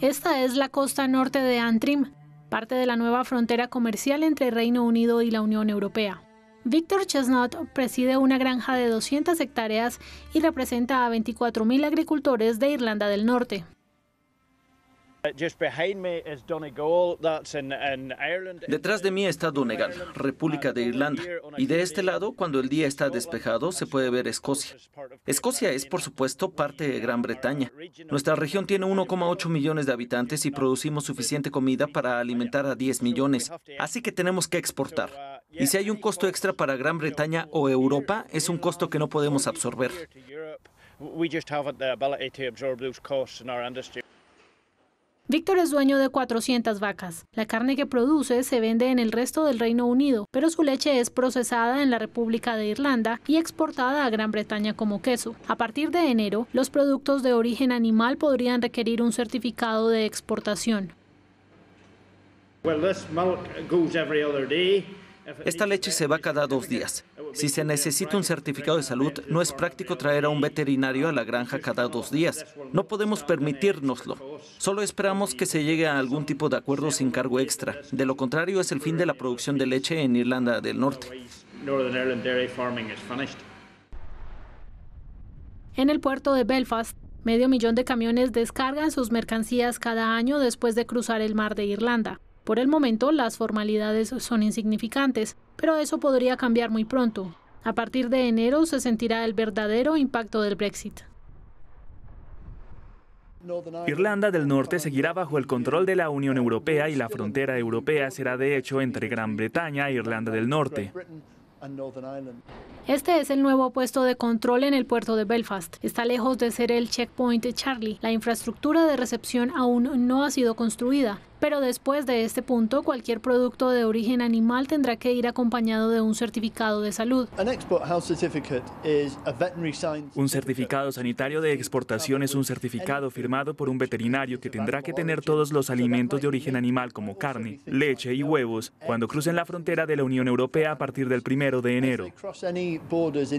Esta es la costa norte de Antrim, parte de la nueva frontera comercial entre Reino Unido y la Unión Europea. Victor Chestnut preside una granja de 200 hectáreas y representa a 24.000 agricultores de Irlanda del Norte. Eh, Detrás de mí está Donegal, República de Irlanda, y de este lado, cuando el día está despejado, se puede ver Escocia. Escocia es, por supuesto, parte de Gran Bretaña. Nuestra región tiene 1,8 millones de habitantes y producimos suficiente comida para alimentar a 10 millones, así que tenemos que exportar. Y si hay un costo extra para Gran Bretaña o Europa, es un costo que no podemos absorber. Víctor es dueño de 400 vacas. La carne que produce se vende en el resto del Reino Unido, pero su leche es procesada en la República de Irlanda y exportada a Gran Bretaña como queso. A partir de enero, los productos de origen animal podrían requerir un certificado de exportación. Esta leche se va cada dos días. Si se necesita un certificado de salud, no es práctico traer a un veterinario a la granja cada dos días. No podemos permitírnoslo. Solo esperamos que se llegue a algún tipo de acuerdo sin cargo extra. De lo contrario, es el fin de la producción de leche en Irlanda del Norte. En el puerto de Belfast, medio millón de camiones descargan sus mercancías cada año después de cruzar el mar de Irlanda. Por el momento, las formalidades son insignificantes, pero eso podría cambiar muy pronto. A partir de enero se sentirá el verdadero impacto del Brexit. Irlanda del Norte seguirá bajo el control de la Unión Europea y la frontera europea será de hecho entre Gran Bretaña e Irlanda del Norte. Este es el nuevo puesto de control en el puerto de Belfast. Está lejos de ser el checkpoint Charlie. La infraestructura de recepción aún no ha sido construida, pero después de este punto cualquier producto de origen animal tendrá que ir acompañado de un certificado de salud. Un certificado sanitario de exportación es un certificado firmado por un veterinario que tendrá que tener todos los alimentos de origen animal como carne, leche y huevos cuando crucen la frontera de la Unión Europea a partir del 1 de enero borders e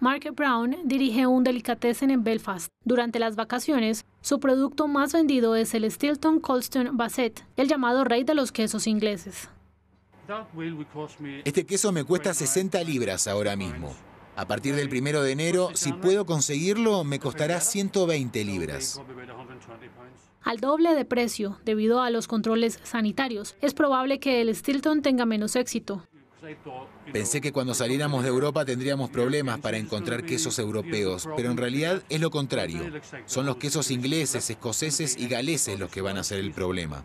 Mark Brown dirige un delicatessen en Belfast. Durante las vacaciones, su producto más vendido es el Stilton Colston Bassett, el llamado rey de los quesos ingleses. Este queso me cuesta 60 libras ahora mismo. A partir del primero de enero, si puedo conseguirlo, me costará 120 libras. Al doble de precio, debido a los controles sanitarios, es probable que el Stilton tenga menos éxito. Pensé que cuando saliéramos de Europa tendríamos problemas para encontrar quesos europeos, pero en realidad es lo contrario. Son los quesos ingleses, escoceses y galeses los que van a ser el problema.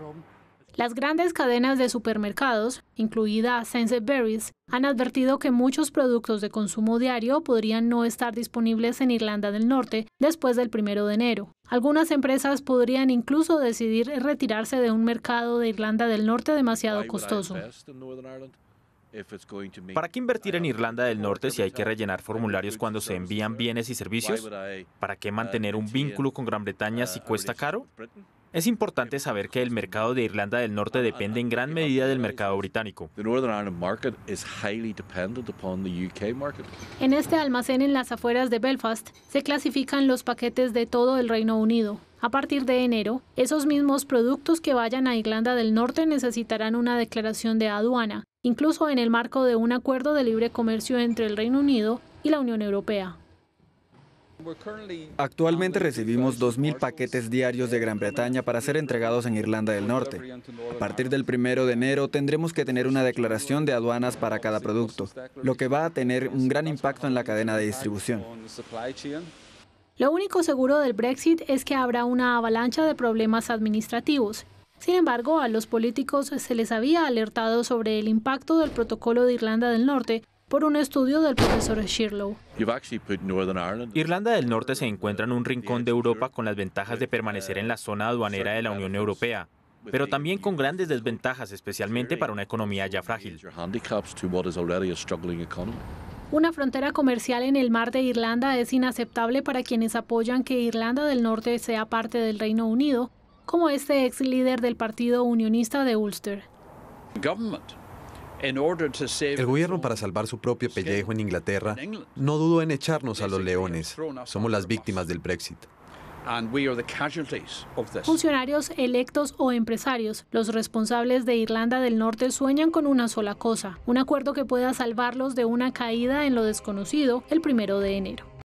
Las grandes cadenas de supermercados, incluida Sainsbury's, han advertido que muchos productos de consumo diario podrían no estar disponibles en Irlanda del Norte después del primero de enero. Algunas empresas podrían incluso decidir retirarse de un mercado de Irlanda del Norte demasiado costoso. ¿Para qué invertir en Irlanda del Norte si hay que rellenar formularios cuando se envían bienes y servicios? ¿Para qué mantener un vínculo con Gran Bretaña si cuesta caro? Es importante saber que el mercado de Irlanda del Norte depende en gran medida del mercado británico. En este almacén en las afueras de Belfast se clasifican los paquetes de todo el Reino Unido. A partir de enero, esos mismos productos que vayan a Irlanda del Norte necesitarán una declaración de aduana incluso en el marco de un acuerdo de libre comercio entre el Reino Unido y la Unión Europea. Actualmente recibimos 2.000 paquetes diarios de Gran Bretaña para ser entregados en Irlanda del Norte. A partir del 1 de enero tendremos que tener una declaración de aduanas para cada producto, lo que va a tener un gran impacto en la cadena de distribución. Lo único seguro del Brexit es que habrá una avalancha de problemas administrativos sin embargo, a los políticos se les había alertado sobre el impacto del protocolo de Irlanda del Norte por un estudio del profesor Shirlow. Irlanda del Norte se encuentra en un rincón de Europa con las ventajas de permanecer en la zona aduanera de la Unión Europea, pero también con grandes desventajas, especialmente para una economía ya frágil. Una frontera comercial en el mar de Irlanda es inaceptable para quienes apoyan que Irlanda del Norte sea parte del Reino Unido como este ex líder del Partido Unionista de Ulster. El gobierno para salvar su propio pellejo en Inglaterra no dudó en echarnos a los leones. Somos las víctimas del Brexit. Funcionarios electos o empresarios, los responsables de Irlanda del Norte sueñan con una sola cosa, un acuerdo que pueda salvarlos de una caída en lo desconocido el primero de enero.